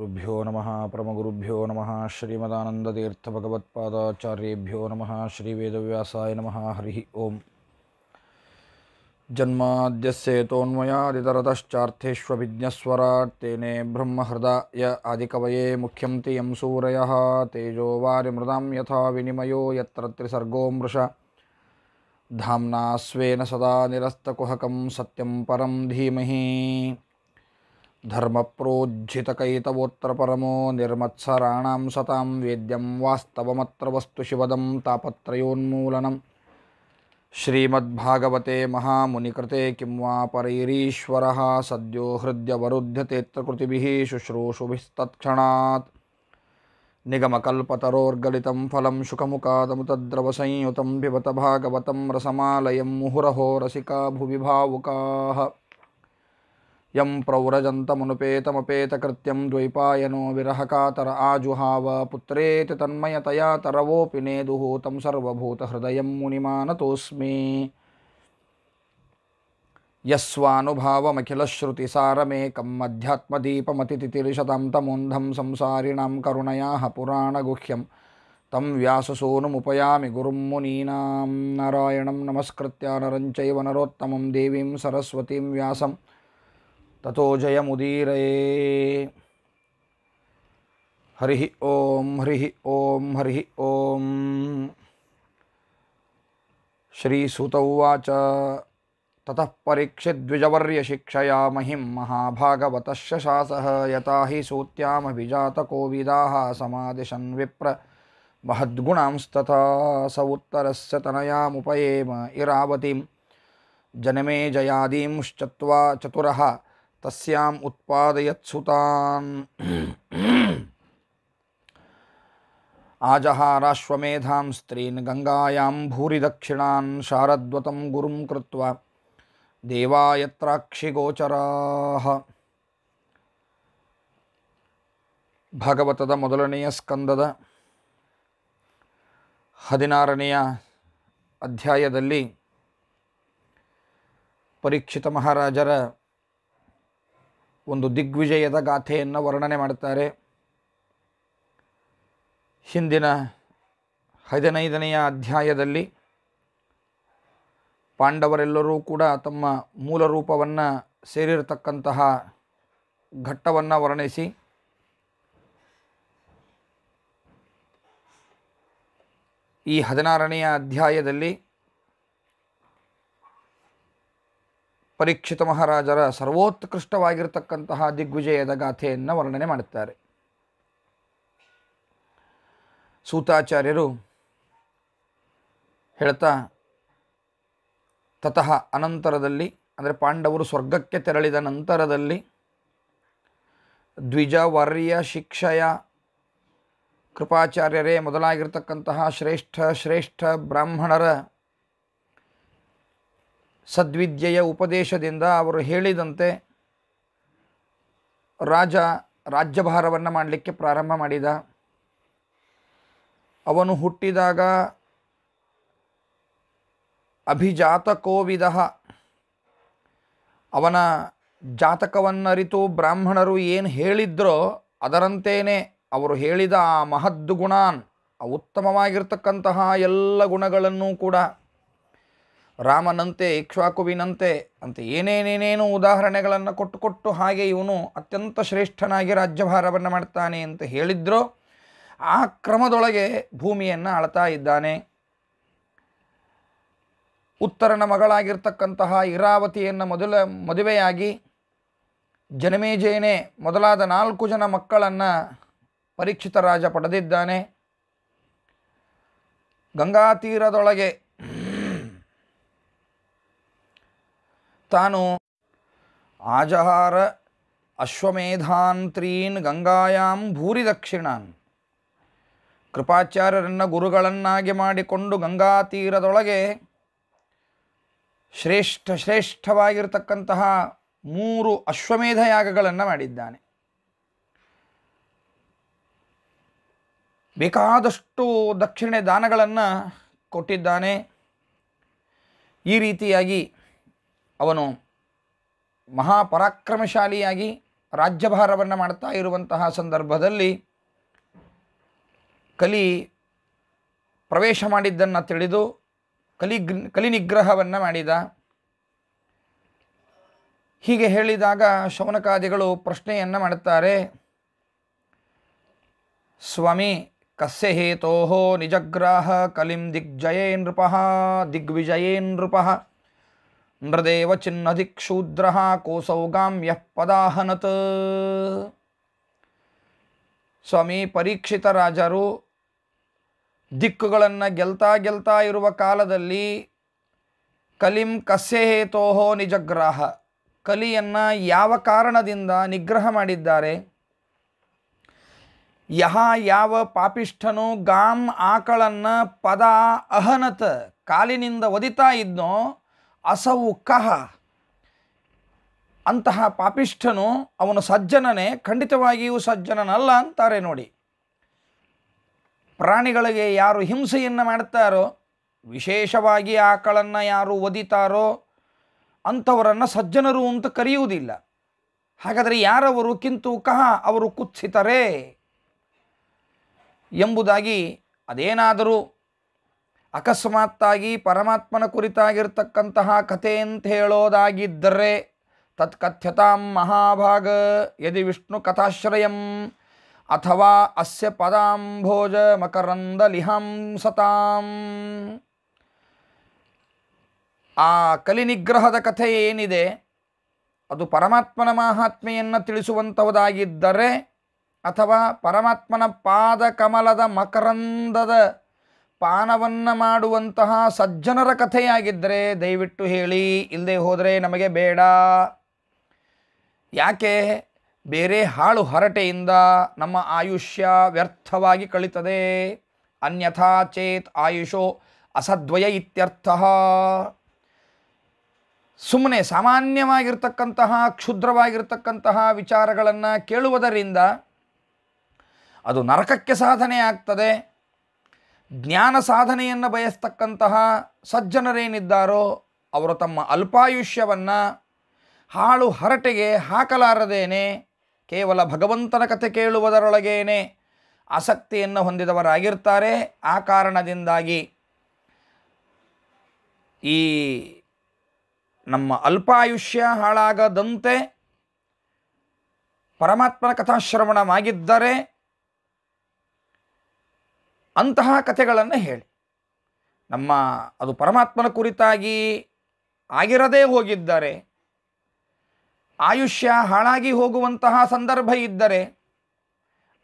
गुरुभ्यो नमः परमगुरुभ्यो नमः श्रीमदानन्दतीर्थभगवत्पादाचार्येभ्यो नम श्रीवेदव्यासाय नमः ओं ओम् जन्माद्यस्येतोन्मयादितरतश्चार्थेष्वभिज्ञस्वराट् तेने आदि आदिकवये मुख्यं तियं सूरय तेजो वारिमृदां यथा विनिमयो यत्र मृष धा स्वेन सदा निरस्तकुहकं सत्यम परम धीमह धर्म धर्मप्रोज्झितकैतवोत्तरपरमो निर्मत्सराणां सतां वेद्यं वास्तवमत्र वस्तुशिवदं तापत्रोन्मूलनम श्रीमद्भागवते महामुनिकृते किं वा परैरीश्वरः सद्यो हृद्यवरुध्यतेऽत्रकृतिभिः शुश्रूषुभिस्तत्क्षणात् निगमकल्पतरोर्गलितं फलं शुकमुकादमुतद्रवसंयुतं पिबत भागवतं रसमालयं मुहुरहो रसिका भुवि भावुकाः यं प्रव्रजन्तमनुपेतमपेतकृत्यं द्वैपायनो विरहकातर आजुहाव पुत्रेति तन्मयतया तरवोऽपि नेदुः तं सर्वभूतहृदयं मुनिमानतोऽस्मि यस्वानुभावमखिलश्रुतिसारमेकम् अध्यात्मदीपमतितिरिशतां तमोन्धं संसारिणां करुणयाः पुराणगुह्यं तं व्याससूनुमुपयामि गुरुं मुनीनां नारायणं नमस्कृत्या नरं चैव नरोत्तमं देवीं सरस्वतीं व्यासम् ततो जयमुदीरये हरिः ॐ हरिः ॐ हरिः ॐ श्रीसुत उवाच ततः परीक्षिद्विजवर्यशिक्षया महिं महाभागवतस्य शासः यता हि सूत्यामभिजातकोविदाः समादिशन् विप्र महद्गुणांस्तथा स उत्तरस्य तनयामुपयेम इरावतीं जनमे जयादींश्चत्वा चतुरः ತಸ್ಯಾಂ ಉತ್ಪಾದಯತ್ಸುತಾನ್ ಆಜಹಾರಾಶ್ವಮೇಧಾಂ ಸ್ತ್ರೀನ್ ಗಂಗಾಯಾಂ ಭೂರಿ ದಕ್ಷಿಣಾನ್ ಶಾರದ್ವತಂ ಗುರುಂ ಕೃತ್ವ ಭಾಗವತದ ಮೊದಲನೆಯ ಸ್ಕಂದದ ಹದಿನಾರನೆಯ ಅಧ್ಯಾಯದಲ್ಲಿ ಪರೀಕ್ಷಿತ ಮಹಾರಾಜರ ಒಂದು ದಿಗ್ವಿಜಯದ ಗಾಥೆಯನ್ನು ವರ್ಣನೆ ಮಾಡುತ್ತಾರೆ ಹಿಂದಿನ ಹದಿನೈದನೆಯ ಅಧ್ಯಾಯದಲ್ಲಿ ಪಾಂಡವರೆಲ್ಲರೂ ಕೂಡ ತಮ್ಮ ಮೂಲ ರೂಪವನ್ನು ಸೇರಿರತಕ್ಕಂತಹ ಘಟ್ಟವನ್ನು ವರ್ಣಿಸಿ ಈ ಹದಿನಾರನೆಯ ಅಧ್ಯಾಯದಲ್ಲಿ ಪರೀಕ್ಷಿತ ಮಹಾರಾಜರ ಸರ್ವೋತ್ಕೃಷ್ಟವಾಗಿರತಕ್ಕಂತಹ ದಿಗ್ವಿಜಯದ ಗಾಥೆಯನ್ನು ವರ್ಣನೆ ಮಾಡುತ್ತಾರೆ ಸೂತಾಚಾರ್ಯರು ಹೇಳ್ತಾ ತತಃ ಅನಂತರದಲ್ಲಿ ಅಂದರೆ ಪಾಂಡವರು ಸ್ವರ್ಗಕ್ಕೆ ತೆರಳಿದ ನಂತರದಲ್ಲಿ ದ್ವಿಜ ವರ್ಯ ಶಿಕ್ಷಯ ಕೃಪಾಚಾರ್ಯರೇ ಮೊದಲಾಗಿರ್ತಕ್ಕಂತಹ ಶ್ರೇಷ್ಠ ಶ್ರೇಷ್ಠ ಬ್ರಾಹ್ಮಣರ ಸದ್ವಿದ್ಯೆಯ ಉಪದೇಶದಿಂದ ಅವರು ಹೇಳಿದಂತೆ ರಾಜ ರಾಜ್ಯಭಾರವನ್ನು ಮಾಡಲಿಕ್ಕೆ ಪ್ರಾರಂಭ ಮಾಡಿದ ಅವನು ಹುಟ್ಟಿದಾಗ ಅಭಿಜಾತ ಕೋವಿದ ಅವನ ಜಾತಕವನ್ನರಿತು ಬ್ರಾಹ್ಮಣರು ಏನು ಹೇಳಿದ್ರೋ ಅದರಂತೇನೆ ಅವರು ಹೇಳಿದ ಆ ಮಹದ್ದು ಗುಣಾನ್ ಉತ್ತಮವಾಗಿರ್ತಕ್ಕಂತಹ ಎಲ್ಲ ಗುಣಗಳನ್ನು ಕೂಡ ರಾಮನಂತೆ ಇಕ್ಷ್ವಾಕುವಿನಂತೆ ಅಂತ ಏನೇನೇನೇನು ಉದಾಹರಣೆಗಳನ್ನು ಕೊಟ್ಟು ಕೊಟ್ಟು ಹಾಗೆ ಇವನು ಅತ್ಯಂತ ಶ್ರೇಷ್ಠನಾಗಿ ರಾಜ್ಯಭಾರವನ್ನು ಮಾಡ್ತಾನೆ ಅಂತ ಹೇಳಿದ್ರೋ ಆ ಕ್ರಮದೊಳಗೆ ಭೂಮಿಯನ್ನು ಅಳತಾ ಇದ್ದಾನೆ ಉತ್ತರನ ಮಗಳಾಗಿರ್ತಕ್ಕಂತಹ ಇರಾವತಿಯನ್ನು ಮೊದಲ ಮದುವೆಯಾಗಿ ಜನಮೇಜೇನೆ ಮೊದಲಾದ ನಾಲ್ಕು ಜನ ಮಕ್ಕಳನ್ನು ಪರೀಕ್ಷಿತ ರಾಜ ಪಡೆದಿದ್ದಾನೆ ಗಂಗಾತೀರದೊಳಗೆ ತಾನು ಆಜಹಾರ ಅಶ್ವಮೇಧಾಂತ್ರೀನ್ ಗಂಗಾಯಾಂ ಭೂರಿ ದಕ್ಷಿಣಾನ್ ಕೃಪಾಚಾರ್ಯರನ್ನು ಗುರುಗಳನ್ನಾಗಿ ಮಾಡಿಕೊಂಡು ಗಂಗಾ ತೀರದೊಳಗೆ ಶ್ರೇಷ್ಠ ಶ್ರೇಷ್ಠವಾಗಿರತಕ್ಕಂತಹ ಮೂರು ಅಶ್ವಮೇಧ ಯಾಗಗಳನ್ನು ಮಾಡಿದ್ದಾನೆ ಬೇಕಾದಷ್ಟು ದಕ್ಷಿಣೆ ದಾನಗಳನ್ನು ಕೊಟ್ಟಿದ್ದಾನೆ ಈ ರೀತಿಯಾಗಿ ಅವನು ಮಹಾಪರಾಕ್ರಮಶಾಲಿಯಾಗಿ ರಾಜ್ಯಭಾರವನ್ನು ಮಾಡ್ತಾ ಇರುವಂತಹ ಸಂದರ್ಭದಲ್ಲಿ ಕಲಿ ಪ್ರವೇಶ ಮಾಡಿದ್ದನ್ನು ತಿಳಿದು ಕಲಿ ನಿಗ್ರಹವನ್ನು ಮಾಡಿದ ಹೀಗೆ ಹೇಳಿದಾಗ ಶೌನಕಾದಿಗಳು ಪ್ರಶ್ನೆಯನ್ನು ಮಾಡುತ್ತಾರೆ ಸ್ವಾಮಿ ಕಸ್ಯ ಹೇತೋಹೋ ನಿಜಗ್ರಾಹ ಕಲಿಂ ದಿಗ್ಜಯೇ ನೃಪ ದಿಗ್ವಿಜಯೇ ನೃಪ ನೃದೇವ ಚಿನ್ನಧಿಕ್ಷೂದ್ರ ಕೋಸೌಗಾಂ ಯಃ ಪದಾಹನತ್ ಸ್ವಾಮಿ ಪರೀಕ್ಷಿತ ರಾಜರು ದಿಕ್ಕುಗಳನ್ನು ಗೆಲ್ತಾ ಗೆಲ್ತಾ ಇರುವ ಕಾಲದಲ್ಲಿ ಕಲಿಂ ಕಸ್ಯ ಹೇತೋಹೋ ನಿಜಗ್ರಾಹ ಕಲಿಯನ್ನು ಯಾವ ಕಾರಣದಿಂದ ನಿಗ್ರಹ ಮಾಡಿದ್ದಾರೆ ಯಹ ಯಾವ ಪಾಪಿಷ್ಠನು ಗಾಂ ಆಕಳನ್ನು ಪದ ಅಹನತ ಕಾಲಿನಿಂದ ಒದಿತಾ ಇದ್ನೋ ಅಸವು ಕಹ ಅಂತಹ ಪಾಪಿಷ್ಠನು ಅವನು ಸಜ್ಜನನೇ ಖಂಡಿತವಾಗಿಯೂ ಸಜ್ಜನನಲ್ಲ ಅಂತಾರೆ ನೋಡಿ ಪ್ರಾಣಿಗಳಿಗೆ ಯಾರು ಹಿಂಸೆಯನ್ನು ಮಾಡ್ತಾರೋ ವಿಶೇಷವಾಗಿ ಆಕಳನ್ನು ಯಾರು ಒದಿತಾರೋ ಅಂಥವರನ್ನು ಸಜ್ಜನರು ಅಂತ ಕರೆಯುವುದಿಲ್ಲ ಹಾಗಾದರೆ ಯಾರವರು ಕಿಂತು ಕಹ ಅವರು ಕುತ್ಸಿತರೇ ಎಂಬುದಾಗಿ ಅದೇನಾದರೂ ಅಕಸ್ಮಾತ್ತಾಗಿ ಪರಮಾತ್ಮನ ಕುರಿತಾಗಿರ್ತಕ್ಕಂತಹ ಕಥೆ ಅಂತ ಹೇಳೋದಾಗಿದ್ದರೆ ತತ್ಕಥ್ಯತಾಂ ಮಹಾಭಾಗ ಯದಿ ವಿಷ್ಣು ಕಥಾಶ್ರಯಂ ಅಥವಾ ಅಸ್ಯ ಪದಾಂಭೋಜ ಮಕರಂದ ಲಿಹಾಂಸತಾಂ ಆ ಕಲಿನಿಗ್ರಹದ ಕಥೆ ಏನಿದೆ ಅದು ಪರಮಾತ್ಮನ ಮಹಾತ್ಮೆಯನ್ನು ತಿಳಿಸುವಂಥವುದಾಗಿದ್ದರೆ ಅಥವಾ ಪರಮಾತ್ಮನ ಪಾದ ಕಮಲದ ಮಕರಂದದ ಪಾನವನ್ನು ಮಾಡುವಂತಹ ಸಜ್ಜನರ ಕಥೆಯಾಗಿದ್ದರೆ ದಯವಿಟ್ಟು ಹೇಳಿ ಇಲ್ಲದೆ ಹೋದರೆ ನಮಗೆ ಬೇಡ ಯಾಕೆ ಬೇರೆ ಹಾಳು ಹರಟೆಯಿಂದ ನಮ್ಮ ಆಯುಷ್ಯ ವ್ಯರ್ಥವಾಗಿ ಕಳಿತದೆ ಅನ್ಯಥಾ ಚೇತ್ ಆಯುಷೋ ಅಸದ್ವಯ ಇತ್ಯರ್ಥ ಸುಮ್ಮನೆ ಸಾಮಾನ್ಯವಾಗಿರ್ತಕ್ಕಂತಹ ಕ್ಷುದ್ರವಾಗಿರ್ತಕ್ಕಂತಹ ವಿಚಾರಗಳನ್ನು ಕೇಳುವುದರಿಂದ ಅದು ನರಕಕ್ಕೆ ಸಾಧನೆ ಆಗ್ತದೆ ಜ್ಞಾನ ಸಾಧನೆಯನ್ನು ಬಯಸ್ತಕ್ಕಂತಹ ಸಜ್ಜನರೇನಿದ್ದಾರೋ ಅವರು ತಮ್ಮ ಅಲ್ಪಾಯುಷ್ಯವನ್ನು ಹಾಳು ಹರಟೆಗೆ ಹಾಕಲಾರದೇನೆ ಕೇವಲ ಭಗವಂತನ ಕಥೆ ಕೇಳುವುದರೊಳಗೇನೆ ಆಸಕ್ತಿಯನ್ನು ಹೊಂದಿದವರಾಗಿರ್ತಾರೆ ಆ ಕಾರಣದಿಂದಾಗಿ ಈ ನಮ್ಮ ಅಲ್ಪಾಯುಷ್ಯ ಹಾಳಾಗದಂತೆ ಪರಮಾತ್ಮನ ಕಥಾಶ್ರವಣವಾಗಿದ್ದರೆ ಅಂತಹ ಕಥೆಗಳನ್ನು ಹೇಳಿ ನಮ್ಮ ಅದು ಪರಮಾತ್ಮನ ಕುರಿತಾಗಿ ಆಗಿರದೇ ಹೋಗಿದ್ದರೆ ಆಯುಷ್ಯ ಹಾಳಾಗಿ ಹೋಗುವಂತಹ ಸಂದರ್ಭ ಇದ್ದರೆ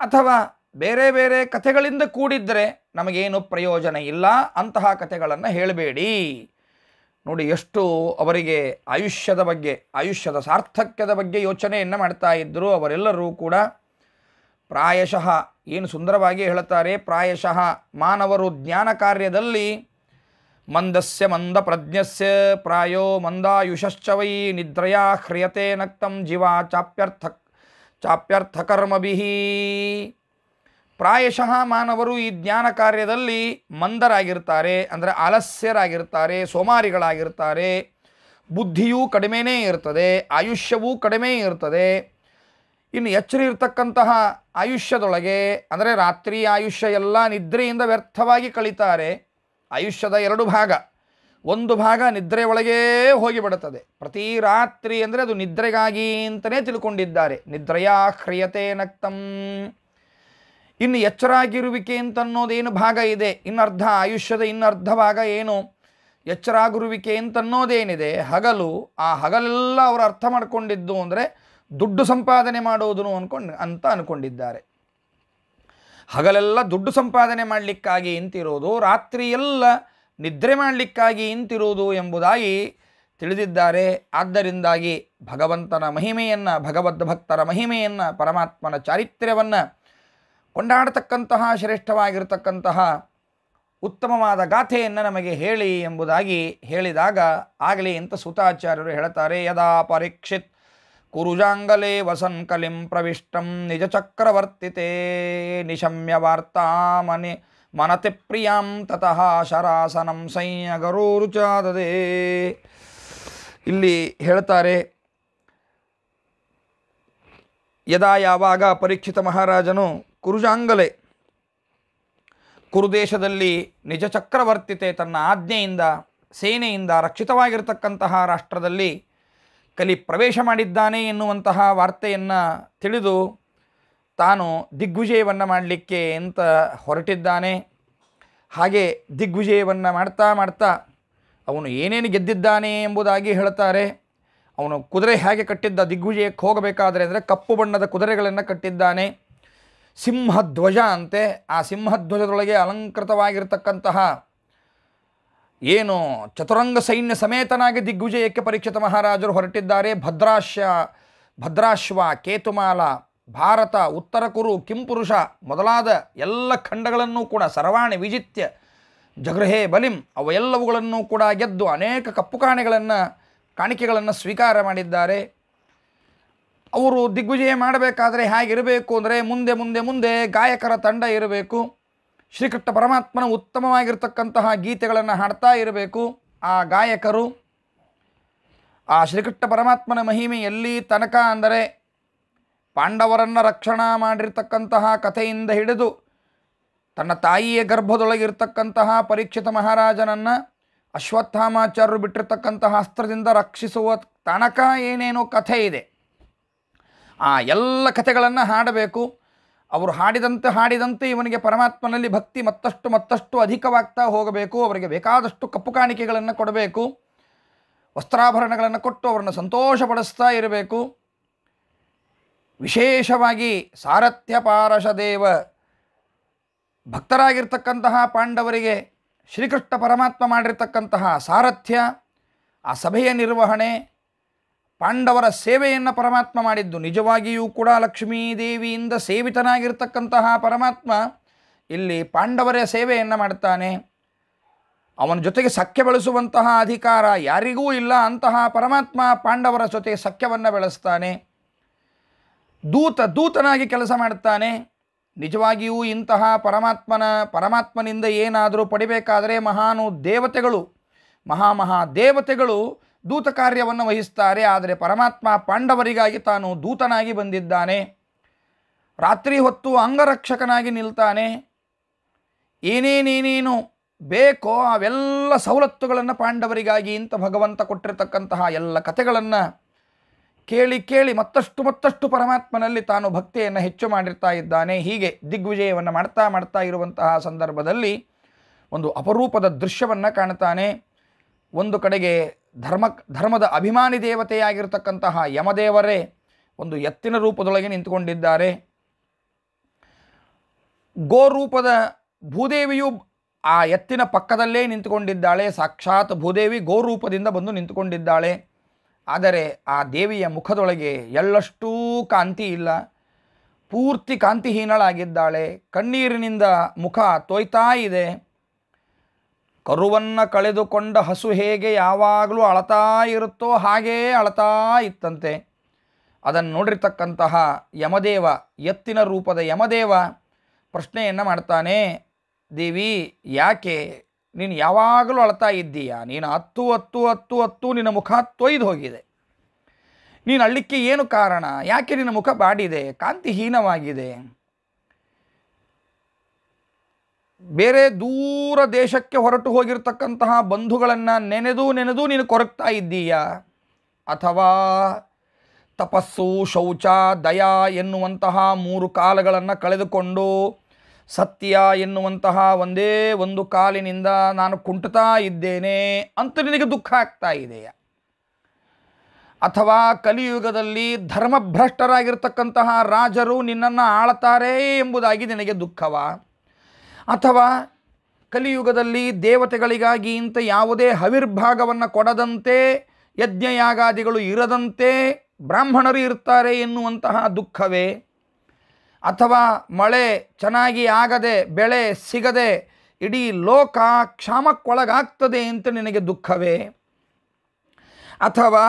ಅಥವಾ ಬೇರೆ ಬೇರೆ ಕಥೆಗಳಿಂದ ಕೂಡಿದ್ದರೆ ನಮಗೇನು ಪ್ರಯೋಜನ ಇಲ್ಲ ಅಂತಹ ಕಥೆಗಳನ್ನು ಹೇಳಬೇಡಿ ನೋಡಿ ಎಷ್ಟು ಅವರಿಗೆ ಆಯುಷ್ಯದ ಬಗ್ಗೆ ಆಯುಷ್ಯದ ಸಾರ್ಥಕ್ಯದ ಬಗ್ಗೆ ಯೋಚನೆಯನ್ನು ಮಾಡ್ತಾ ಇದ್ದರು ಅವರೆಲ್ಲರೂ ಕೂಡ ಪ್ರಾಯಶಃ ಏನು ಸುಂದರವಾಗಿ ಹೇಳುತ್ತಾರೆ ಪ್ರಾಯಶಃ ಮಾನವರು ಜ್ಞಾನ ಕಾರ್ಯದಲ್ಲಿ ಮಂದಸ್ಯ ಮಂದ ಪ್ರಜ್ಞಸ್ಯ ಪ್ರಾಯೋ ವೈ ನಿದ್ರಯಾ ಹ್ರಿಯತೆ ನಕ್ತಂ ಜೀವ ಚಾಪ್ಯರ್ಥ ಚಾಪ್ಯರ್ಥಕರ್ಮಭಿ ಪ್ರಾಯಶಃ ಮಾನವರು ಈ ಜ್ಞಾನ ಕಾರ್ಯದಲ್ಲಿ ಮಂದರಾಗಿರ್ತಾರೆ ಅಂದರೆ ಆಲಸ್ಯರಾಗಿರ್ತಾರೆ ಸೋಮಾರಿಗಳಾಗಿರ್ತಾರೆ ಬುದ್ಧಿಯೂ ಕಡಿಮೆಯೇ ಇರ್ತದೆ ಆಯುಷ್ಯವೂ ಕಡಿಮೆ ಇರ್ತದೆ ಇನ್ನು ಎಚ್ಚರಿ ಇರತಕ್ಕಂತಹ ಆಯುಷ್ಯದೊಳಗೆ ಅಂದರೆ ರಾತ್ರಿ ಆಯುಷ್ಯ ಎಲ್ಲ ನಿದ್ರೆಯಿಂದ ವ್ಯರ್ಥವಾಗಿ ಕಳೀತಾರೆ ಆಯುಷ್ಯದ ಎರಡು ಭಾಗ ಒಂದು ಭಾಗ ನಿದ್ರೆಯೊಳಗೇ ಹೋಗಿಬಿಡುತ್ತದೆ ಪ್ರತಿ ರಾತ್ರಿ ಅಂದರೆ ಅದು ನಿದ್ರೆಗಾಗಿ ಅಂತಲೇ ತಿಳ್ಕೊಂಡಿದ್ದಾರೆ ನಿದ್ರೆಯ ಹ್ರಿಯತೆ ನಕ್ತಂ ಇನ್ನು ಎಚ್ಚರಾಗಿರುವಿಕೆ ಅನ್ನೋದೇನು ಭಾಗ ಇದೆ ಇನ್ನರ್ಧ ಆಯುಷ್ಯದ ಇನ್ನರ್ಧ ಭಾಗ ಏನು ಎಚ್ಚರಾಗಿರುವಿಕೆ ಅನ್ನೋದೇನಿದೆ ಹಗಲು ಆ ಹಗಲೆಲ್ಲ ಅವರು ಅರ್ಥ ಮಾಡಿಕೊಂಡಿದ್ದು ಅಂದರೆ ದುಡ್ಡು ಸಂಪಾದನೆ ಮಾಡೋದು ಅಂದ್ಕೊಂಡು ಅಂತ ಅಂದ್ಕೊಂಡಿದ್ದಾರೆ ಹಗಲೆಲ್ಲ ದುಡ್ಡು ಸಂಪಾದನೆ ಮಾಡಲಿಕ್ಕಾಗಿ ಇಂತಿರೋದು ರಾತ್ರಿಯೆಲ್ಲ ನಿದ್ರೆ ಮಾಡಲಿಕ್ಕಾಗಿ ಇಂತಿರುವುದು ಎಂಬುದಾಗಿ ತಿಳಿದಿದ್ದಾರೆ ಆದ್ದರಿಂದಾಗಿ ಭಗವಂತನ ಮಹಿಮೆಯನ್ನು ಭಗವದ್ ಭಕ್ತರ ಮಹಿಮೆಯನ್ನು ಪರಮಾತ್ಮನ ಚಾರಿತ್ರ್ಯವನ್ನು ಕೊಂಡಾಡತಕ್ಕಂತಹ ಶ್ರೇಷ್ಠವಾಗಿರತಕ್ಕಂತಹ ಉತ್ತಮವಾದ ಗಾಥೆಯನ್ನು ನಮಗೆ ಹೇಳಿ ಎಂಬುದಾಗಿ ಹೇಳಿದಾಗ ಆಗಲಿ ಅಂತ ಸೂತಾಚಾರ್ಯರು ಹೇಳ್ತಾರೆ ಯದಾ ಪರೀಕ್ಷಿತ್ ಕುರುಜಾಂಗಲೆ ವಸನ್ ಕಲಿಂ ಪ್ರವಿಷ್ಟಂ ಚಕ್ರವರ್ತಿತೇ ನಿಶಮ್ಯ ವಾರ್ತಾ ಮನೆ ಮನತಿ ಪ್ರಿಯಂ ತತಃ ಶರಾಸನಂ ಸಂಯಗರೂ ಇಲ್ಲಿ ಹೇಳ್ತಾರೆ ಯದಾ ಯಾವಾಗ ಪರೀಕ್ಷಿತ ಮಹಾರಾಜನು ಕುರುಜಾಂಗಲೆ ಕುರುದೇಶದಲ್ಲಿ ನಿಜ ಚಕ್ರವರ್ತಿತೆ ತನ್ನ ಆಜ್ಞೆಯಿಂದ ಸೇನೆಯಿಂದ ರಕ್ಷಿತವಾಗಿರತಕ್ಕಂತಹ ರಾಷ್ಟ್ರದಲ್ಲಿ ಕಲಿ ಪ್ರವೇಶ ಮಾಡಿದ್ದಾನೆ ಎನ್ನುವಂತಹ ವಾರ್ತೆಯನ್ನು ತಿಳಿದು ತಾನು ದಿಗ್ವಿಜಯವನ್ನು ಮಾಡಲಿಕ್ಕೆ ಅಂತ ಹೊರಟಿದ್ದಾನೆ ಹಾಗೆ ದಿಗ್ವಿಜಯವನ್ನು ಮಾಡ್ತಾ ಮಾಡ್ತಾ ಅವನು ಏನೇನು ಗೆದ್ದಿದ್ದಾನೆ ಎಂಬುದಾಗಿ ಹೇಳ್ತಾರೆ ಅವನು ಕುದುರೆ ಹೇಗೆ ಕಟ್ಟಿದ್ದ ದಿಗ್ವಿಜಯಕ್ಕೆ ಹೋಗಬೇಕಾದರೆ ಅಂದರೆ ಕಪ್ಪು ಬಣ್ಣದ ಕುದುರೆಗಳನ್ನು ಕಟ್ಟಿದ್ದಾನೆ ಸಿಂಹಧ್ವಜ ಅಂತೆ ಆ ಸಿಂಹಧ್ವಜದೊಳಗೆ ಅಲಂಕೃತವಾಗಿರತಕ್ಕಂತಹ ಏನು ಚತುರಂಗ ಸೈನ್ಯ ಸಮೇತನಾಗಿ ದಿಗ್ವಿಜಯಕ್ಕೆ ಪರೀಕ್ಷಿತ ಮಹಾರಾಜರು ಹೊರಟಿದ್ದಾರೆ ಭದ್ರಾಶ್ಯ ಭದ್ರಾಶ್ವ ಕೇತುಮಾಲ ಭಾರತ ಉತ್ತರ ಕುರು ಕಿಂಪುರುಷ ಮೊದಲಾದ ಎಲ್ಲ ಖಂಡಗಳನ್ನೂ ಕೂಡ ಸರ್ವಾಣಿ ವಿಜಿತ್ಯ ಜಗೃಹೇ ಬಲಿಂ ಅವೆಲ್ಲವುಗಳನ್ನು ಕೂಡ ಗೆದ್ದು ಅನೇಕ ಕಪ್ಪು ಕಾಣೆಗಳನ್ನು ಕಾಣಿಕೆಗಳನ್ನು ಸ್ವೀಕಾರ ಮಾಡಿದ್ದಾರೆ ಅವರು ದಿಗ್ವಿಜಯ ಮಾಡಬೇಕಾದರೆ ಹೇಗಿರಬೇಕು ಅಂದರೆ ಮುಂದೆ ಮುಂದೆ ಮುಂದೆ ಗಾಯಕರ ತಂಡ ಇರಬೇಕು ಶ್ರೀಕೃಷ್ಣ ಪರಮಾತ್ಮನ ಉತ್ತಮವಾಗಿರ್ತಕ್ಕಂತಹ ಗೀತೆಗಳನ್ನು ಹಾಡ್ತಾ ಇರಬೇಕು ಆ ಗಾಯಕರು ಆ ಶ್ರೀಕೃಷ್ಣ ಪರಮಾತ್ಮನ ಮಹಿಮೆ ಎಲ್ಲಿ ತನಕ ಅಂದರೆ ಪಾಂಡವರನ್ನು ರಕ್ಷಣಾ ಮಾಡಿರ್ತಕ್ಕಂತಹ ಕಥೆಯಿಂದ ಹಿಡಿದು ತನ್ನ ತಾಯಿಯ ಗರ್ಭದೊಳಗಿರ್ತಕ್ಕಂತಹ ಪರೀಕ್ಷಿತ ಮಹಾರಾಜನನ್ನು ಅಶ್ವತ್ಥಾಮಾಚಾರ್ಯರು ಬಿಟ್ಟಿರ್ತಕ್ಕಂತಹ ಅಸ್ತ್ರದಿಂದ ರಕ್ಷಿಸುವ ತನಕ ಏನೇನೋ ಕಥೆ ಇದೆ ಆ ಎಲ್ಲ ಕಥೆಗಳನ್ನು ಹಾಡಬೇಕು ಅವರು ಹಾಡಿದಂತೆ ಹಾಡಿದಂತೆ ಇವನಿಗೆ ಪರಮಾತ್ಮನಲ್ಲಿ ಭಕ್ತಿ ಮತ್ತಷ್ಟು ಮತ್ತಷ್ಟು ಅಧಿಕವಾಗ್ತಾ ಹೋಗಬೇಕು ಅವರಿಗೆ ಬೇಕಾದಷ್ಟು ಕಪ್ಪು ಕಾಣಿಕೆಗಳನ್ನು ಕೊಡಬೇಕು ವಸ್ತ್ರಾಭರಣಗಳನ್ನು ಕೊಟ್ಟು ಅವರನ್ನು ಸಂತೋಷಪಡಿಸ್ತಾ ಇರಬೇಕು ವಿಶೇಷವಾಗಿ ಸಾರಥ್ಯ ಪಾರಶದೇವ ಭಕ್ತರಾಗಿರ್ತಕ್ಕಂತಹ ಪಾಂಡವರಿಗೆ ಶ್ರೀಕೃಷ್ಣ ಪರಮಾತ್ಮ ಮಾಡಿರ್ತಕ್ಕಂತಹ ಸಾರಥ್ಯ ಆ ಸಭೆಯ ನಿರ್ವಹಣೆ ಪಾಂಡವರ ಸೇವೆಯನ್ನು ಪರಮಾತ್ಮ ಮಾಡಿದ್ದು ನಿಜವಾಗಿಯೂ ಕೂಡ ದೇವಿಯಿಂದ ಸೇವಿತನಾಗಿರ್ತಕ್ಕಂತಹ ಪರಮಾತ್ಮ ಇಲ್ಲಿ ಪಾಂಡವರ ಸೇವೆಯನ್ನು ಮಾಡ್ತಾನೆ ಅವನ ಜೊತೆಗೆ ಸಖ್ಯ ಬೆಳೆಸುವಂತಹ ಅಧಿಕಾರ ಯಾರಿಗೂ ಇಲ್ಲ ಅಂತಹ ಪರಮಾತ್ಮ ಪಾಂಡವರ ಜೊತೆಗೆ ಸಖ್ಯವನ್ನು ಬೆಳೆಸ್ತಾನೆ ದೂತ ದೂತನಾಗಿ ಕೆಲಸ ಮಾಡ್ತಾನೆ ನಿಜವಾಗಿಯೂ ಇಂತಹ ಪರಮಾತ್ಮನ ಪರಮಾತ್ಮನಿಂದ ಏನಾದರೂ ಪಡಿಬೇಕಾದರೆ ಮಹಾನು ದೇವತೆಗಳು ಮಹಾ ದೇವತೆಗಳು ದೂತ ಕಾರ್ಯವನ್ನು ವಹಿಸ್ತಾರೆ ಆದರೆ ಪರಮಾತ್ಮ ಪಾಂಡವರಿಗಾಗಿ ತಾನು ದೂತನಾಗಿ ಬಂದಿದ್ದಾನೆ ರಾತ್ರಿ ಹೊತ್ತು ಅಂಗರಕ್ಷಕನಾಗಿ ನಿಲ್ತಾನೆ ಏನೇನೇನೇನು ಬೇಕೋ ಅವೆಲ್ಲ ಸವಲತ್ತುಗಳನ್ನು ಪಾಂಡವರಿಗಾಗಿ ಇಂಥ ಭಗವಂತ ಕೊಟ್ಟಿರತಕ್ಕಂತಹ ಎಲ್ಲ ಕಥೆಗಳನ್ನು ಕೇಳಿ ಕೇಳಿ ಮತ್ತಷ್ಟು ಮತ್ತಷ್ಟು ಪರಮಾತ್ಮನಲ್ಲಿ ತಾನು ಭಕ್ತಿಯನ್ನು ಹೆಚ್ಚು ಮಾಡಿರ್ತಾ ಇದ್ದಾನೆ ಹೀಗೆ ದಿಗ್ವಿಜಯವನ್ನು ಮಾಡ್ತಾ ಮಾಡ್ತಾ ಇರುವಂತಹ ಸಂದರ್ಭದಲ್ಲಿ ಒಂದು ಅಪರೂಪದ ದೃಶ್ಯವನ್ನು ಕಾಣ್ತಾನೆ ಒಂದು ಕಡೆಗೆ ಧರ್ಮ ಧರ್ಮದ ಅಭಿಮಾನಿ ದೇವತೆಯಾಗಿರ್ತಕ್ಕಂತಹ ಯಮದೇವರೇ ಒಂದು ಎತ್ತಿನ ರೂಪದೊಳಗೆ ನಿಂತುಕೊಂಡಿದ್ದಾರೆ ಗೋರೂಪದ ಭೂದೇವಿಯು ಆ ಎತ್ತಿನ ಪಕ್ಕದಲ್ಲೇ ನಿಂತುಕೊಂಡಿದ್ದಾಳೆ ಸಾಕ್ಷಾತ್ ಭೂದೇವಿ ಗೋ ರೂಪದಿಂದ ಬಂದು ನಿಂತುಕೊಂಡಿದ್ದಾಳೆ ಆದರೆ ಆ ದೇವಿಯ ಮುಖದೊಳಗೆ ಎಳ್ಳಷ್ಟೂ ಕಾಂತಿ ಇಲ್ಲ ಪೂರ್ತಿ ಕಾಂತಿಹೀನಳಾಗಿದ್ದಾಳೆ ಕಣ್ಣೀರಿನಿಂದ ಮುಖ ತೋಯ್ತಾ ಇದೆ ಕರುವನ್ನು ಕಳೆದುಕೊಂಡ ಹಸು ಹೇಗೆ ಯಾವಾಗಲೂ ಅಳತಾ ಇರುತ್ತೋ ಹಾಗೇ ಅಳತಾ ಇತ್ತಂತೆ ಅದನ್ನು ನೋಡಿರ್ತಕ್ಕಂತಹ ಯಮದೇವ ಎತ್ತಿನ ರೂಪದ ಯಮದೇವ ಪ್ರಶ್ನೆಯನ್ನು ಮಾಡ್ತಾನೆ ದೇವಿ ಯಾಕೆ ನೀನು ಯಾವಾಗಲೂ ಅಳತಾ ಇದ್ದೀಯಾ ನೀನು ಹತ್ತು ಹತ್ತು ಹತ್ತು ಹತ್ತು ನಿನ್ನ ಮುಖ ತೊಯ್ದು ಹೋಗಿದೆ ನೀನು ಅಳ್ಳಿಕ್ಕೆ ಏನು ಕಾರಣ ಯಾಕೆ ನಿನ್ನ ಮುಖ ಬಾಡಿದೆ ಕಾಂತಿಹೀನವಾಗಿದೆ ಬೇರೆ ದೂರ ದೇಶಕ್ಕೆ ಹೊರಟು ಹೋಗಿರ್ತಕ್ಕಂತಹ ಬಂಧುಗಳನ್ನು ನೆನೆದು ನೆನೆದು ನೀನು ಕೊರಗ್ತಾ ಇದ್ದೀಯ ಅಥವಾ ತಪಸ್ಸು ಶೌಚ ದಯಾ ಎನ್ನುವಂತಹ ಮೂರು ಕಾಲಗಳನ್ನು ಕಳೆದುಕೊಂಡು ಸತ್ಯ ಎನ್ನುವಂತಹ ಒಂದೇ ಒಂದು ಕಾಲಿನಿಂದ ನಾನು ಕುಂಟುತ್ತಾ ಇದ್ದೇನೆ ಅಂತ ನಿನಗೆ ದುಃಖ ಆಗ್ತಾ ಇದೆಯಾ ಅಥವಾ ಕಲಿಯುಗದಲ್ಲಿ ಧರ್ಮಭ್ರಷ್ಟರಾಗಿರ್ತಕ್ಕಂತಹ ರಾಜರು ನಿನ್ನನ್ನು ಆಳ್ತಾರೆ ಎಂಬುದಾಗಿ ನಿನಗೆ ದುಃಖವಾ ಅಥವಾ ಕಲಿಯುಗದಲ್ಲಿ ದೇವತೆಗಳಿಗಾಗಿ ಇಂಥ ಯಾವುದೇ ಹವಿರ್ಭಾಗವನ್ನು ಕೊಡದಂತೆ ಯಜ್ಞಯಾಗಾದಿಗಳು ಇರದಂತೆ ಬ್ರಾಹ್ಮಣರು ಇರ್ತಾರೆ ಎನ್ನುವಂತಹ ದುಃಖವೇ ಅಥವಾ ಮಳೆ ಚೆನ್ನಾಗಿ ಆಗದೆ ಬೆಳೆ ಸಿಗದೆ ಇಡೀ ಲೋಕ ಕ್ಷಾಮಕ್ಕೊಳಗಾಗ್ತದೆ ಅಂತ ನಿನಗೆ ದುಃಖವೇ ಅಥವಾ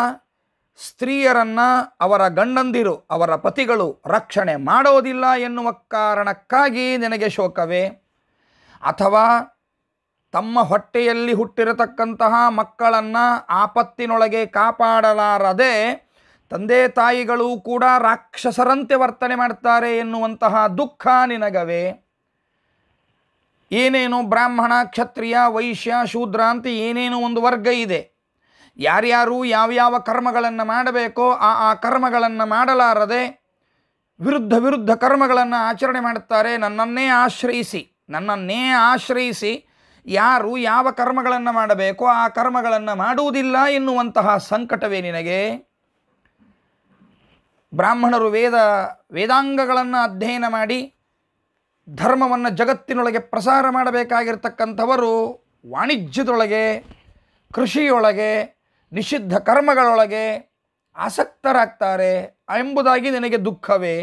ಸ್ತ್ರೀಯರನ್ನು ಅವರ ಗಂಡಂದಿರು ಅವರ ಪತಿಗಳು ರಕ್ಷಣೆ ಮಾಡೋದಿಲ್ಲ ಎನ್ನುವ ಕಾರಣಕ್ಕಾಗಿ ನಿನಗೆ ಶೋಕವೇ ಅಥವಾ ತಮ್ಮ ಹೊಟ್ಟೆಯಲ್ಲಿ ಹುಟ್ಟಿರತಕ್ಕಂತಹ ಮಕ್ಕಳನ್ನು ಆಪತ್ತಿನೊಳಗೆ ಕಾಪಾಡಲಾರದೆ ತಂದೆ ತಾಯಿಗಳು ಕೂಡ ರಾಕ್ಷಸರಂತೆ ವರ್ತನೆ ಮಾಡ್ತಾರೆ ಎನ್ನುವಂತಹ ದುಃಖ ನಿನಗವೇ ಏನೇನು ಬ್ರಾಹ್ಮಣ ಕ್ಷತ್ರಿಯ ವೈಶ್ಯ ಶೂದ್ರ ಅಂತ ಏನೇನು ಒಂದು ವರ್ಗ ಇದೆ ಯಾರ್ಯಾರು ಯಾವ್ಯಾವ ಕರ್ಮಗಳನ್ನು ಮಾಡಬೇಕೋ ಆ ಆ ಕರ್ಮಗಳನ್ನು ಮಾಡಲಾರದೆ ವಿರುದ್ಧ ವಿರುದ್ಧ ಕರ್ಮಗಳನ್ನು ಆಚರಣೆ ಮಾಡುತ್ತಾರೆ ನನ್ನನ್ನೇ ಆಶ್ರಯಿಸಿ ನನ್ನನ್ನೇ ಆಶ್ರಯಿಸಿ ಯಾರು ಯಾವ ಕರ್ಮಗಳನ್ನು ಮಾಡಬೇಕೋ ಆ ಕರ್ಮಗಳನ್ನು ಮಾಡುವುದಿಲ್ಲ ಎನ್ನುವಂತಹ ಸಂಕಟವೇ ನಿನಗೆ ಬ್ರಾಹ್ಮಣರು ವೇದ ವೇದಾಂಗಗಳನ್ನು ಅಧ್ಯಯನ ಮಾಡಿ ಧರ್ಮವನ್ನು ಜಗತ್ತಿನೊಳಗೆ ಪ್ರಸಾರ ಮಾಡಬೇಕಾಗಿರ್ತಕ್ಕಂಥವರು ವಾಣಿಜ್ಯದೊಳಗೆ ಕೃಷಿಯೊಳಗೆ ನಿಷಿದ್ಧ ಕರ್ಮಗಳೊಳಗೆ ಆಸಕ್ತರಾಗ್ತಾರೆ ಎಂಬುದಾಗಿ ನಿನಗೆ ದುಃಖವೇ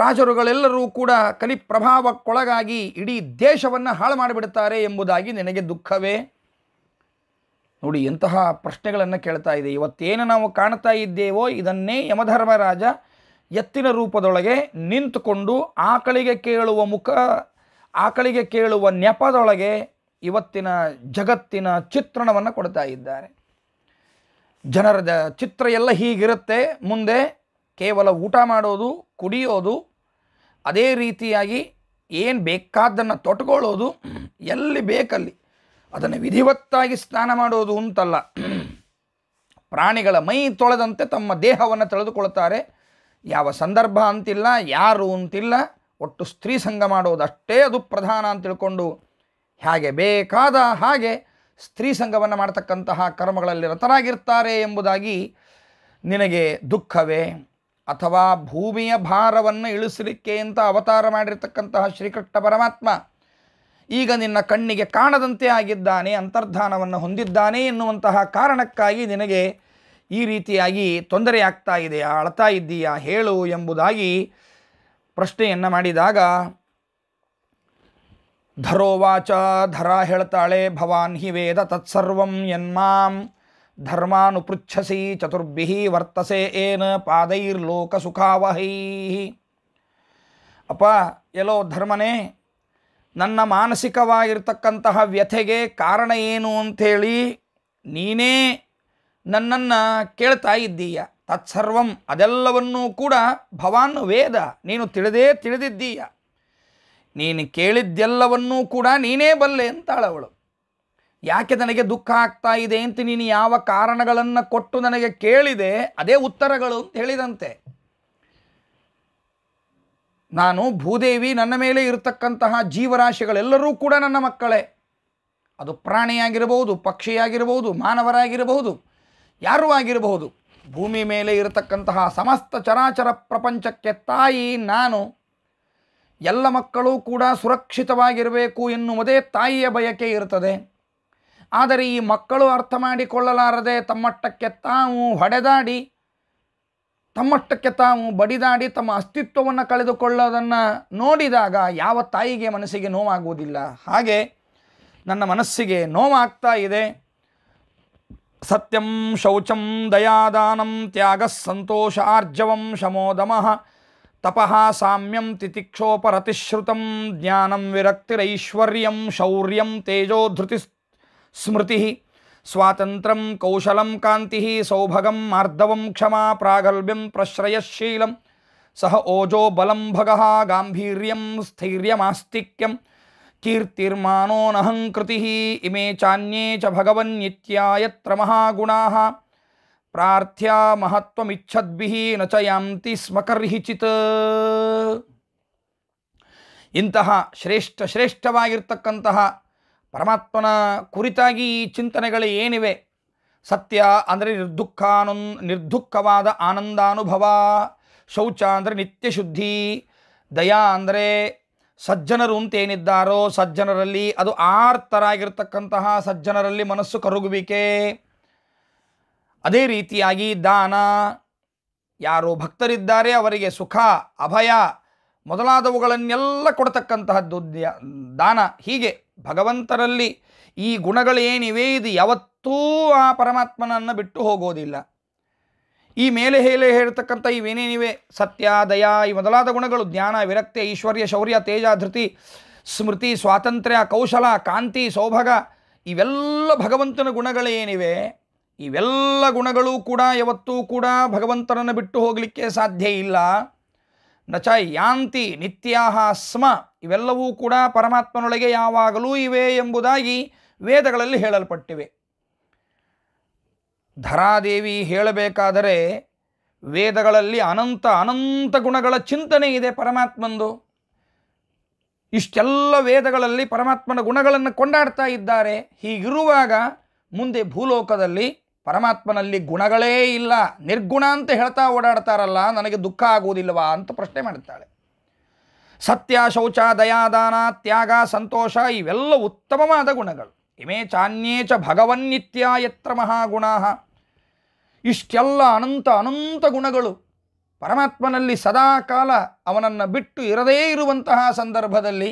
ರಾಜರುಗಳೆಲ್ಲರೂ ಕೂಡ ಕಲಿ ಪ್ರಭಾವಕ್ಕೊಳಗಾಗಿ ಇಡೀ ದೇಶವನ್ನು ಹಾಳು ಮಾಡಿಬಿಡುತ್ತಾರೆ ಎಂಬುದಾಗಿ ನಿನಗೆ ದುಃಖವೇ ನೋಡಿ ಎಂತಹ ಪ್ರಶ್ನೆಗಳನ್ನು ಕೇಳ್ತಾ ಇದೆ ಇವತ್ತೇನು ನಾವು ಕಾಣ್ತಾ ಇದ್ದೇವೋ ಇದನ್ನೇ ಯಮಧರ್ಮರಾಜ ಎತ್ತಿನ ರೂಪದೊಳಗೆ ನಿಂತುಕೊಂಡು ಆಕಳಿಗೆ ಕೇಳುವ ಮುಖ ಆಕಳಿಗೆ ಕೇಳುವ ನೆಪದೊಳಗೆ ಇವತ್ತಿನ ಜಗತ್ತಿನ ಚಿತ್ರಣವನ್ನು ಕೊಡ್ತಾ ಇದ್ದಾರೆ ಜನರ ಚಿತ್ರ ಎಲ್ಲ ಹೀಗಿರುತ್ತೆ ಮುಂದೆ ಕೇವಲ ಊಟ ಮಾಡೋದು ಕುಡಿಯೋದು ಅದೇ ರೀತಿಯಾಗಿ ಏನು ಬೇಕಾದ್ದನ್ನು ತೊಟ್ಕೊಳ್ಳೋದು ಎಲ್ಲಿ ಬೇಕಲ್ಲಿ ಅದನ್ನು ವಿಧಿವತ್ತಾಗಿ ಸ್ನಾನ ಮಾಡೋದು ಅಂತಲ್ಲ ಪ್ರಾಣಿಗಳ ಮೈ ತೊಳೆದಂತೆ ತಮ್ಮ ದೇಹವನ್ನು ತೊಳೆದುಕೊಳ್ತಾರೆ ಯಾವ ಸಂದರ್ಭ ಅಂತಿಲ್ಲ ಯಾರು ಅಂತಿಲ್ಲ ಒಟ್ಟು ಸ್ತ್ರೀ ಸಂಘ ಅಷ್ಟೇ ಅದು ಪ್ರಧಾನ ಅಂತ ತಿಳ್ಕೊಂಡು ಹೇಗೆ ಬೇಕಾದ ಹಾಗೆ ಸ್ತ್ರೀ ಸಂಘವನ್ನು ಮಾಡತಕ್ಕಂತಹ ಕರ್ಮಗಳಲ್ಲಿ ರಥರಾಗಿರ್ತಾರೆ ಎಂಬುದಾಗಿ ನಿನಗೆ ದುಃಖವೇ ಅಥವಾ ಭೂಮಿಯ ಭಾರವನ್ನು ಇಳಿಸಲಿಕ್ಕೆ ಅಂತ ಅವತಾರ ಮಾಡಿರ್ತಕ್ಕಂತಹ ಶ್ರೀಕೃಷ್ಣ ಪರಮಾತ್ಮ ಈಗ ನಿನ್ನ ಕಣ್ಣಿಗೆ ಕಾಣದಂತೆ ಆಗಿದ್ದಾನೆ ಅಂತರ್ಧಾನವನ್ನು ಹೊಂದಿದ್ದಾನೆ ಎನ್ನುವಂತಹ ಕಾರಣಕ್ಕಾಗಿ ನಿನಗೆ ಈ ರೀತಿಯಾಗಿ ತೊಂದರೆ ಆಗ್ತಾ ಇದೆಯಾ ಅಳ್ತಾ ಇದ್ದೀಯಾ ಹೇಳು ಎಂಬುದಾಗಿ ಪ್ರಶ್ನೆಯನ್ನು ಮಾಡಿದಾಗ ಧರೋವಾಚ ಧರ ಹೇಳ್ತಾಳೆ ಭವಾನ್ ಹಿ ವೇದ ತತ್ಸರ್ವಂ ಎನ್ಮಾಂ ಧರ್ಮಾನುಪೃಚ್ಛಸಿ ಚತುರ್ಭಿ ವರ್ತಸೆ ಏನ ಪಾದೈರ್ಲೋಕ ಸುಖಾವಹೈ ಅಪ್ಪ ಎಲ್ಲೋ ಧರ್ಮನೇ ನನ್ನ ಮಾನಸಿಕವಾಗಿರ್ತಕ್ಕಂತಹ ವ್ಯಥೆಗೆ ಕಾರಣ ಏನು ಅಂಥೇಳಿ ನೀನೇ ನನ್ನನ್ನು ಕೇಳ್ತಾ ಇದ್ದೀಯ ತತ್ಸರ್ವಂ ಅದೆಲ್ಲವನ್ನೂ ಕೂಡ ಭವಾನ್ ವೇದ ನೀನು ತಿಳಿದೇ ತಿಳಿದಿದ್ದೀಯ ನೀನು ಕೇಳಿದ್ದೆಲ್ಲವನ್ನೂ ಕೂಡ ನೀನೇ ಬಲ್ಲೆ ಅಂತಾಳವಳು ಯಾಕೆ ನನಗೆ ದುಃಖ ಆಗ್ತಾ ಇದೆ ಅಂತ ನೀನು ಯಾವ ಕಾರಣಗಳನ್ನು ಕೊಟ್ಟು ನನಗೆ ಕೇಳಿದೆ ಅದೇ ಉತ್ತರಗಳು ಅಂತ ಹೇಳಿದಂತೆ ನಾನು ಭೂದೇವಿ ನನ್ನ ಮೇಲೆ ಇರತಕ್ಕಂತಹ ಜೀವರಾಶಿಗಳೆಲ್ಲರೂ ಕೂಡ ನನ್ನ ಮಕ್ಕಳೇ ಅದು ಪ್ರಾಣಿಯಾಗಿರಬಹುದು ಪಕ್ಷಿಯಾಗಿರಬಹುದು ಮಾನವರಾಗಿರಬಹುದು ಯಾರೂ ಆಗಿರಬಹುದು ಭೂಮಿ ಮೇಲೆ ಇರತಕ್ಕಂತಹ ಸಮಸ್ತ ಚರಾಚರ ಪ್ರಪಂಚಕ್ಕೆ ತಾಯಿ ನಾನು ಎಲ್ಲ ಮಕ್ಕಳು ಕೂಡ ಸುರಕ್ಷಿತವಾಗಿರಬೇಕು ಎನ್ನುವುದೇ ತಾಯಿಯ ಬಯಕೆ ಇರುತ್ತದೆ ಆದರೆ ಈ ಮಕ್ಕಳು ಅರ್ಥ ಮಾಡಿಕೊಳ್ಳಲಾರದೆ ತಮ್ಮಟ್ಟಕ್ಕೆ ತಾವು ಹೊಡೆದಾಡಿ ತಮ್ಮಷ್ಟಕ್ಕೆ ತಾವು ಬಡಿದಾಡಿ ತಮ್ಮ ಅಸ್ತಿತ್ವವನ್ನು ಕಳೆದುಕೊಳ್ಳೋದನ್ನು ನೋಡಿದಾಗ ಯಾವ ತಾಯಿಗೆ ಮನಸ್ಸಿಗೆ ನೋವಾಗುವುದಿಲ್ಲ ಹಾಗೆ ನನ್ನ ಮನಸ್ಸಿಗೆ ನೋವಾಗ್ತಾ ಇದೆ ಸತ್ಯಂ ಶೌಚಂ ದಯಾದಾನಂ ತ್ಯಾಗ ಸಂತೋಷ ಆರ್ಜವಂ ಶಮೋದಮಃ ತಪಃ ಸಾಮ್ಯಂ ತಿತಿಕ್ಷೋಪರತಿಶ್ರುತಂ ಜ್ಞಾನಂ ವಿರಕ್ತಿರೈಶ್ವರ್ಯಂ ಶೌರ್ಯಂ ತೇಜೋಧೃತಿ स्मृति स्वातंत्र कौशल कांति सौभगम मार्दव क्षमा प्रागलभ्यम प्रश्रयशील सह ओजो बलम भग गांधी स्थैर्यमास्तिक्यम कीर्तिर्मानोनहंकृति इमे चान्ये च भगवन्नित्यायत्र महागुणा प्रार्थ्या महत्वमिच्छद्भिः न च यान्ति स्म कर्हिचित् ಇಂತಹ ಶ್ರೇಷ್ಠ ಶ್ರೇಷ್ಠವಾಗಿರ್ತಕ್ಕಂತಹ ಪರಮಾತ್ಮನ ಕುರಿತಾಗಿ ಈ ಚಿಂತನೆಗಳು ಏನಿವೆ ಸತ್ಯ ಅಂದರೆ ನಿರ್ದುಃಖಾನು ನಿರ್ದುಃಖವಾದ ಆನಂದಾನುಭವ ಶೌಚ ಅಂದರೆ ನಿತ್ಯ ಶುದ್ಧಿ ದಯಾ ಅಂದರೆ ಸಜ್ಜನರು ಅಂತೇನಿದ್ದಾರೋ ಸಜ್ಜನರಲ್ಲಿ ಅದು ಆರ್ತರಾಗಿರ್ತಕ್ಕಂತಹ ಸಜ್ಜನರಲ್ಲಿ ಮನಸ್ಸು ಕರುಗುವಿಕೆ ಅದೇ ರೀತಿಯಾಗಿ ದಾನ ಯಾರು ಭಕ್ತರಿದ್ದಾರೆ ಅವರಿಗೆ ಸುಖ ಅಭಯ ಮೊದಲಾದವುಗಳನ್ನೆಲ್ಲ ಕೊಡ್ತಕ್ಕಂತಹದ್ದು ದಾನ ಹೀಗೆ ಭಗವಂತರಲ್ಲಿ ಈ ಗುಣಗಳೇನಿವೆ ಇದು ಯಾವತ್ತೂ ಆ ಪರಮಾತ್ಮನನ್ನು ಬಿಟ್ಟು ಹೋಗೋದಿಲ್ಲ ಈ ಮೇಲೆ ಹೇಳಿ ಹೇಳ್ತಕ್ಕಂಥ ಇವೇನೇನಿವೆ ಸತ್ಯ ದಯಾ ಈ ಮೊದಲಾದ ಗುಣಗಳು ಜ್ಞಾನ ವಿರಕ್ತಿ ಐಶ್ವರ್ಯ ಶೌರ್ಯ ತೇಜ ಧೃತಿ ಸ್ಮೃತಿ ಸ್ವಾತಂತ್ರ್ಯ ಕೌಶಲ ಕಾಂತಿ ಸೌಭಾಗ ಇವೆಲ್ಲ ಭಗವಂತನ ಗುಣಗಳೇನಿವೆ ಇವೆಲ್ಲ ಗುಣಗಳು ಕೂಡ ಯಾವತ್ತೂ ಕೂಡ ಭಗವಂತನನ್ನು ಬಿಟ್ಟು ಹೋಗಲಿಕ್ಕೆ ಸಾಧ್ಯ ಇಲ್ಲ ನಚ ಯಾಂತಿ ನಿತ್ಯಾಹ ಸ್ಮ ಇವೆಲ್ಲವೂ ಕೂಡ ಪರಮಾತ್ಮನೊಳಗೆ ಯಾವಾಗಲೂ ಇವೆ ಎಂಬುದಾಗಿ ವೇದಗಳಲ್ಲಿ ಹೇಳಲ್ಪಟ್ಟಿವೆ ಧರಾದೇವಿ ಹೇಳಬೇಕಾದರೆ ವೇದಗಳಲ್ಲಿ ಅನಂತ ಅನಂತ ಗುಣಗಳ ಚಿಂತನೆ ಇದೆ ಪರಮಾತ್ಮಂದು ಇಷ್ಟೆಲ್ಲ ವೇದಗಳಲ್ಲಿ ಪರಮಾತ್ಮನ ಗುಣಗಳನ್ನು ಕೊಂಡಾಡ್ತಾ ಇದ್ದಾರೆ ಹೀಗಿರುವಾಗ ಮುಂದೆ ಭೂಲೋಕದಲ್ಲಿ ಪರಮಾತ್ಮನಲ್ಲಿ ಗುಣಗಳೇ ಇಲ್ಲ ನಿರ್ಗುಣ ಅಂತ ಹೇಳ್ತಾ ಓಡಾಡ್ತಾರಲ್ಲ ನನಗೆ ದುಃಖ ಆಗುವುದಿಲ್ಲವಾ ಅಂತ ಪ್ರಶ್ನೆ ಮಾಡುತ್ತಾಳೆ ಸತ್ಯ ಶೌಚ ದಯಾದಾನ ತ್ಯಾಗ ಸಂತೋಷ ಇವೆಲ್ಲ ಉತ್ತಮವಾದ ಗುಣಗಳು ಇಮೇ ಚಾನ್ಯೇಚ ಭಗವನ್ನಿತ್ಯ ಎತ್ರ ಮಹಾಗುಣ ಇಷ್ಟೆಲ್ಲ ಅನಂತ ಅನಂತ ಗುಣಗಳು ಪರಮಾತ್ಮನಲ್ಲಿ ಸದಾಕಾಲ ಅವನನ್ನು ಬಿಟ್ಟು ಇರದೇ ಇರುವಂತಹ ಸಂದರ್ಭದಲ್ಲಿ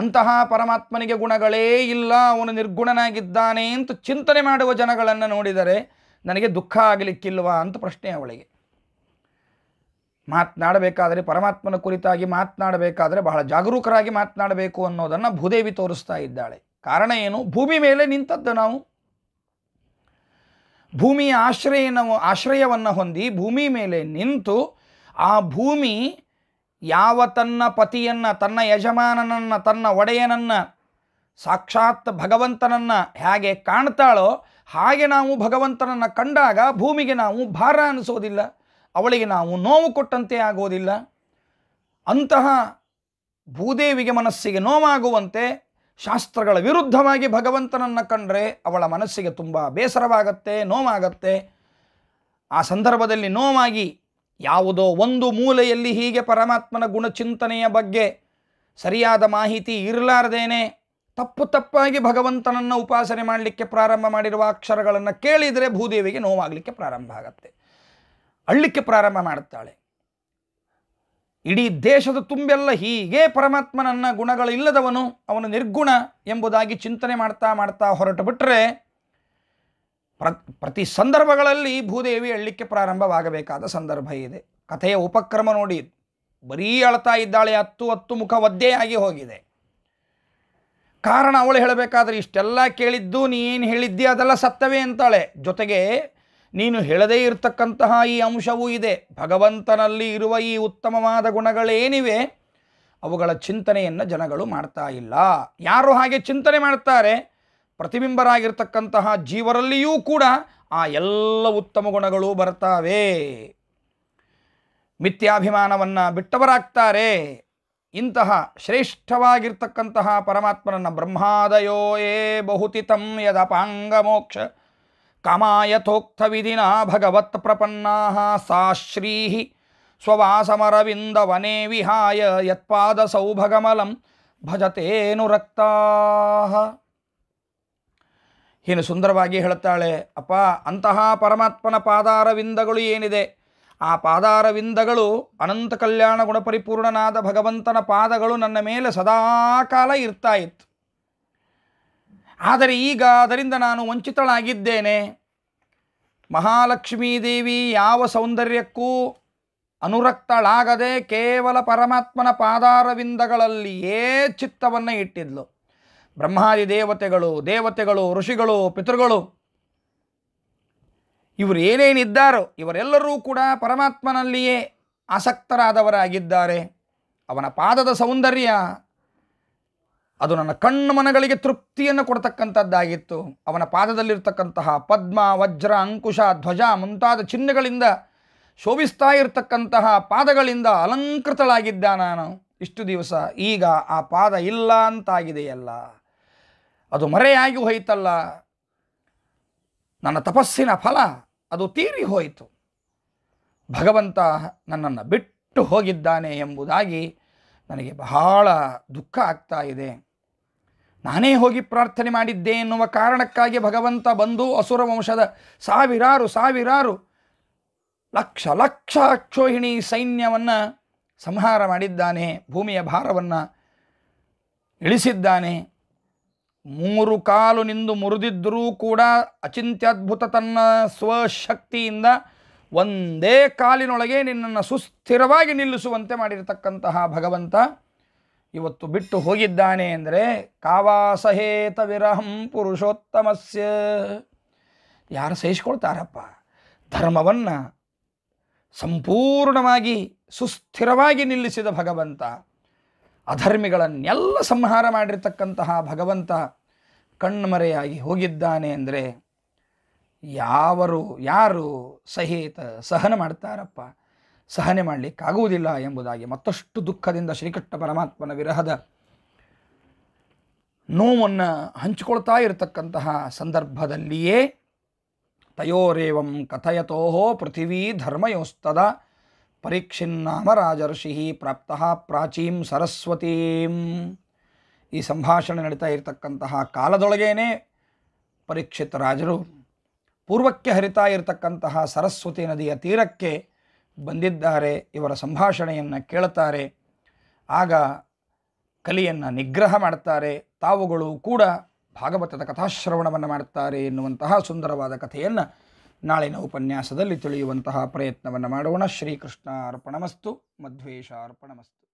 ಅಂತಹ ಪರಮಾತ್ಮನಿಗೆ ಗುಣಗಳೇ ಇಲ್ಲ ಅವನು ನಿರ್ಗುಣನಾಗಿದ್ದಾನೆ ಅಂತ ಚಿಂತನೆ ಮಾಡುವ ಜನಗಳನ್ನು ನೋಡಿದರೆ ನನಗೆ ದುಃಖ ಆಗಲಿಕ್ಕಿಲ್ವಾ ಅಂತ ಪ್ರಶ್ನೆ ಅವಳಿಗೆ ಮಾತನಾಡಬೇಕಾದರೆ ಪರಮಾತ್ಮನ ಕುರಿತಾಗಿ ಮಾತನಾಡಬೇಕಾದರೆ ಬಹಳ ಜಾಗರೂಕರಾಗಿ ಮಾತನಾಡಬೇಕು ಅನ್ನೋದನ್ನು ಭೂದೇವಿ ತೋರಿಸ್ತಾ ಇದ್ದಾಳೆ ಕಾರಣ ಏನು ಭೂಮಿ ಮೇಲೆ ನಿಂತದ್ದು ನಾವು ಭೂಮಿಯ ಆಶ್ರಯನ ಆಶ್ರಯವನ್ನು ಹೊಂದಿ ಭೂಮಿ ಮೇಲೆ ನಿಂತು ಆ ಭೂಮಿ ಯಾವ ತನ್ನ ಪತಿಯನ್ನು ತನ್ನ ಯಜಮಾನನನ್ನು ತನ್ನ ಒಡೆಯನನ್ನು ಸಾಕ್ಷಾತ್ ಭಗವಂತನನ್ನು ಹೇಗೆ ಕಾಣ್ತಾಳೋ ಹಾಗೆ ನಾವು ಭಗವಂತನನ್ನು ಕಂಡಾಗ ಭೂಮಿಗೆ ನಾವು ಭಾರ ಅನಿಸೋದಿಲ್ಲ ಅವಳಿಗೆ ನಾವು ನೋವು ಕೊಟ್ಟಂತೆ ಆಗೋದಿಲ್ಲ ಅಂತಹ ಭೂದೇವಿಗೆ ಮನಸ್ಸಿಗೆ ನೋವಾಗುವಂತೆ ಶಾಸ್ತ್ರಗಳ ವಿರುದ್ಧವಾಗಿ ಭಗವಂತನನ್ನು ಕಂಡರೆ ಅವಳ ಮನಸ್ಸಿಗೆ ತುಂಬ ಬೇಸರವಾಗತ್ತೆ ನೋವಾಗತ್ತೆ ಆ ಸಂದರ್ಭದಲ್ಲಿ ನೋವಾಗಿ ಯಾವುದೋ ಒಂದು ಮೂಲೆಯಲ್ಲಿ ಹೀಗೆ ಪರಮಾತ್ಮನ ಗುಣಚಿಂತನೆಯ ಬಗ್ಗೆ ಸರಿಯಾದ ಮಾಹಿತಿ ಇರಲಾರ್ದೇನೆ ತಪ್ಪು ತಪ್ಪಾಗಿ ಭಗವಂತನನ್ನು ಉಪಾಸನೆ ಮಾಡಲಿಕ್ಕೆ ಪ್ರಾರಂಭ ಮಾಡಿರುವ ಅಕ್ಷರಗಳನ್ನು ಕೇಳಿದರೆ ಭೂದೇವಿಗೆ ನೋವಾಗಲಿಕ್ಕೆ ಪ್ರಾರಂಭ ಆಗತ್ತೆ ಅಳ್ಳಿಕ್ಕೆ ಪ್ರಾರಂಭ ಮಾಡುತ್ತಾಳೆ ಇಡೀ ದೇಶದ ತುಂಬೆಲ್ಲ ಹೀಗೆ ಪರಮಾತ್ಮನನ್ನ ಗುಣಗಳಿಲ್ಲದವನು ಅವನು ನಿರ್ಗುಣ ಎಂಬುದಾಗಿ ಚಿಂತನೆ ಮಾಡ್ತಾ ಮಾಡ್ತಾ ಹೊರಟು ಬಿಟ್ಟರೆ ಪ್ರ ಪ್ರತಿ ಸಂದರ್ಭಗಳಲ್ಲಿ ಭೂದೇವಿ ಅಳ್ಳಿಕ್ಕೆ ಪ್ರಾರಂಭವಾಗಬೇಕಾದ ಸಂದರ್ಭ ಇದೆ ಕಥೆಯ ಉಪಕ್ರಮ ನೋಡಿ ಬರೀ ಅಳ್ತಾ ಇದ್ದಾಳೆ ಹತ್ತು ಹತ್ತು ಮುಖ ಒದ್ದೆಯಾಗಿ ಹೋಗಿದೆ ಕಾರಣ ಅವಳು ಹೇಳಬೇಕಾದ್ರೆ ಇಷ್ಟೆಲ್ಲ ಕೇಳಿದ್ದು ನೀನು ಹೇಳಿದ್ದಿ ಅದೆಲ್ಲ ಸತ್ತವೇ ಅಂತಾಳೆ ಜೊತೆಗೆ ನೀನು ಹೇಳದೇ ಇರತಕ್ಕಂತಹ ಈ ಅಂಶವೂ ಇದೆ ಭಗವಂತನಲ್ಲಿ ಇರುವ ಈ ಉತ್ತಮವಾದ ಗುಣಗಳೇನಿವೆ ಅವುಗಳ ಚಿಂತನೆಯನ್ನು ಜನಗಳು ಮಾಡ್ತಾ ಇಲ್ಲ ಯಾರು ಹಾಗೆ ಚಿಂತನೆ ಮಾಡ್ತಾರೆ ಪ್ರತಿಬಿಂಬರಾಗಿರ್ತಕ್ಕಂತಹ ಜೀವರಲ್ಲಿಯೂ ಕೂಡ ಆ ಎಲ್ಲ ಉತ್ತಮ ಗುಣಗಳು ಬರ್ತಾವೆ ಮಿಥ್ಯಾಭಿಮಾನವನ್ನು ಬಿಟ್ಟವರಾಗ್ತಾರೆ ಇಂತಹ ಶ್ರೇಷ್ಠವಾಗಿರ್ತಕ್ಕಂತಹ ಪರಮಾತ್ಮನನ್ನು ಬ್ರಹ್ಮಾದಯೋ ಯೇ ಬಹುತಿತಂ ಯದಪಾಂಗ ಮೋಕ್ಷ ಕಾಮಾಯಥೋಕ್ತ ವಿಧಿನ ಭಗವತ್ ಪ್ರಪನ್ನಾ ಸಾ ಶ್ರೀ ಸ್ವವಾಸಮರವಿಂದ ವನೇ ವಿಹಾಯ ಯತ್ಪಾದ ಸೌಭಗಮಲಂ ರಕ್ತಾ ಏನು ಸುಂದರವಾಗಿ ಹೇಳುತ್ತಾಳೆ ಅಪ್ಪ ಅಂತಹ ಪರಮಾತ್ಮನ ಪಾದಾರವಿಂದಗಳು ಏನಿದೆ ಆ ಪಾದಾರವಿಂದಗಳು ಅನಂತ ಕಲ್ಯಾಣ ಗುಣಪರಿಪೂರ್ಣನಾದ ಭಗವಂತನ ಪಾದಗಳು ನನ್ನ ಮೇಲೆ ಸದಾಕಾಲ ಇರ್ತಾ ಇತ್ತು ಆದರೆ ಈಗ ಅದರಿಂದ ನಾನು ವಂಚಿತಳಾಗಿದ್ದೇನೆ ಮಹಾಲಕ್ಷ್ಮೀ ದೇವಿ ಯಾವ ಸೌಂದರ್ಯಕ್ಕೂ ಅನುರಕ್ತಳಾಗದೆ ಕೇವಲ ಪರಮಾತ್ಮನ ಪಾದಾರವಿಂದಗಳಲ್ಲಿಯೇ ಚಿತ್ತವನ್ನು ಇಟ್ಟಿದ್ಲು ಬ್ರಹ್ಮಾದಿ ದೇವತೆಗಳು ದೇವತೆಗಳು ಋಷಿಗಳು ಪಿತೃಗಳು ಇವರು ಏನೇನಿದ್ದಾರೋ ಇವರೆಲ್ಲರೂ ಕೂಡ ಪರಮಾತ್ಮನಲ್ಲಿಯೇ ಆಸಕ್ತರಾದವರಾಗಿದ್ದಾರೆ ಅವನ ಪಾದದ ಸೌಂದರ್ಯ ಅದು ನನ್ನ ಕಣ್ಣು ಮನಗಳಿಗೆ ತೃಪ್ತಿಯನ್ನು ಕೊಡತಕ್ಕಂಥದ್ದಾಗಿತ್ತು ಅವನ ಪಾದದಲ್ಲಿರ್ತಕ್ಕಂತಹ ಪದ್ಮ ವಜ್ರ ಅಂಕುಶ ಧ್ವಜ ಮುಂತಾದ ಚಿಹ್ನೆಗಳಿಂದ ಶೋಭಿಸ್ತಾ ಇರತಕ್ಕಂತಹ ಪಾದಗಳಿಂದ ಅಲಂಕೃತಳಾಗಿದ್ದ ನಾನು ಇಷ್ಟು ದಿವಸ ಈಗ ಆ ಪಾದ ಇಲ್ಲ ಅಂತಾಗಿದೆಯಲ್ಲ ಅದು ಮರೆಯಾಗಿ ಹೋಯಿತಲ್ಲ ನನ್ನ ತಪಸ್ಸಿನ ಫಲ ಅದು ತೀರಿ ಹೋಯಿತು ಭಗವಂತ ನನ್ನನ್ನು ಬಿಟ್ಟು ಹೋಗಿದ್ದಾನೆ ಎಂಬುದಾಗಿ ನನಗೆ ಬಹಳ ದುಃಖ ಆಗ್ತಾ ಇದೆ ನಾನೇ ಹೋಗಿ ಪ್ರಾರ್ಥನೆ ಮಾಡಿದ್ದೆ ಎನ್ನುವ ಕಾರಣಕ್ಕಾಗಿ ಭಗವಂತ ಬಂದು ಅಸುರ ವಂಶದ ಸಾವಿರಾರು ಸಾವಿರಾರು ಲಕ್ಷ ಲಕ್ಷ ಅಕ್ಷೋಹಿಣಿ ಸೈನ್ಯವನ್ನು ಸಂಹಾರ ಮಾಡಿದ್ದಾನೆ ಭೂಮಿಯ ಭಾರವನ್ನು ಇಳಿಸಿದ್ದಾನೆ ಮೂರು ಕಾಲು ನಿಂದು ಮುರಿದಿದ್ದರೂ ಕೂಡ ಅಚಿಂತ್ಯದ್ಭುತ ತನ್ನ ಸ್ವಶಕ್ತಿಯಿಂದ ಒಂದೇ ಕಾಲಿನೊಳಗೆ ನಿನ್ನನ್ನು ಸುಸ್ಥಿರವಾಗಿ ನಿಲ್ಲಿಸುವಂತೆ ಮಾಡಿರತಕ್ಕಂತಹ ಭಗವಂತ ಇವತ್ತು ಬಿಟ್ಟು ಹೋಗಿದ್ದಾನೆ ಅಂದರೆ ಕಾವಾಸಹೇತ ವಿರಹಂ ಪುರುಷೋತ್ತಮಸ್ಯ ಯಾರು ಸಹಿಸ್ಕೊಳ್ತಾರಪ್ಪ ಧರ್ಮವನ್ನು ಸಂಪೂರ್ಣವಾಗಿ ಸುಸ್ಥಿರವಾಗಿ ನಿಲ್ಲಿಸಿದ ಭಗವಂತ ಅಧರ್ಮಿಗಳನ್ನೆಲ್ಲ ಸಂಹಾರ ಮಾಡಿರ್ತಕ್ಕಂತಹ ಭಗವಂತ ಕಣ್ಮರೆಯಾಗಿ ಹೋಗಿದ್ದಾನೆ ಅಂದರೆ ಯಾವರು ಯಾರು ಸಹಿತ ಸಹನ ಮಾಡ್ತಾರಪ್ಪ ಸಹನೆ ಮಾಡಲಿಕ್ಕಾಗುವುದಿಲ್ಲ ಎಂಬುದಾಗಿ ಮತ್ತಷ್ಟು ದುಃಖದಿಂದ ಶ್ರೀಕೃಷ್ಣ ಪರಮಾತ್ಮನ ವಿರಹದ ನೋವನ್ನು ಹಂಚಿಕೊಳ್ತಾ ಇರತಕ್ಕಂತಹ ಸಂದರ್ಭದಲ್ಲಿಯೇ ತಯೋರೇವಂ ಕಥಯತೋಹೋ ಪೃಥಿವೀ ಧರ್ಮಯೋಸ್ತದ ನಾಮ ರಾಜರ್ಷಿ ಪ್ರಾಪ್ತಃ ಪ್ರಾಚೀಂ ಸರಸ್ವತೀಂ ಈ ಸಂಭಾಷಣೆ ನಡೀತಾ ಇರತಕ್ಕಂತಹ ಕಾಲದೊಳಗೇನೆ ಪರೀಕ್ಷಿತ ರಾಜರು ಪೂರ್ವಕ್ಕೆ ಹರಿತಾ ಇರತಕ್ಕಂತಹ ಸರಸ್ವತಿ ನದಿಯ ತೀರಕ್ಕೆ ಬಂದಿದ್ದಾರೆ ಇವರ ಸಂಭಾಷಣೆಯನ್ನು ಕೇಳುತ್ತಾರೆ ಆಗ ಕಲಿಯನ್ನು ನಿಗ್ರಹ ಮಾಡ್ತಾರೆ ತಾವುಗಳು ಕೂಡ ಭಾಗವತದ ಕಥಾಶ್ರವಣವನ್ನು ಮಾಡುತ್ತಾರೆ ಎನ್ನುವಂತಹ ಸುಂದರವಾದ ಕಥೆಯನ್ನು ನಾಳಿನ ಉಪನ್ಯಾಸದಲ್ಲಿ ತಿಳಿಯುವಂತಹ ಪ್ರಯತ್ನವನ್ನು ಮಾಡೋಣ ಶ್ರೀಕೃಷ್ಣ ಅರ್ಪಣಮಸ್ತು ಮಧ್ವೇಶ ಅರ್ಪಣಮಸ್ತು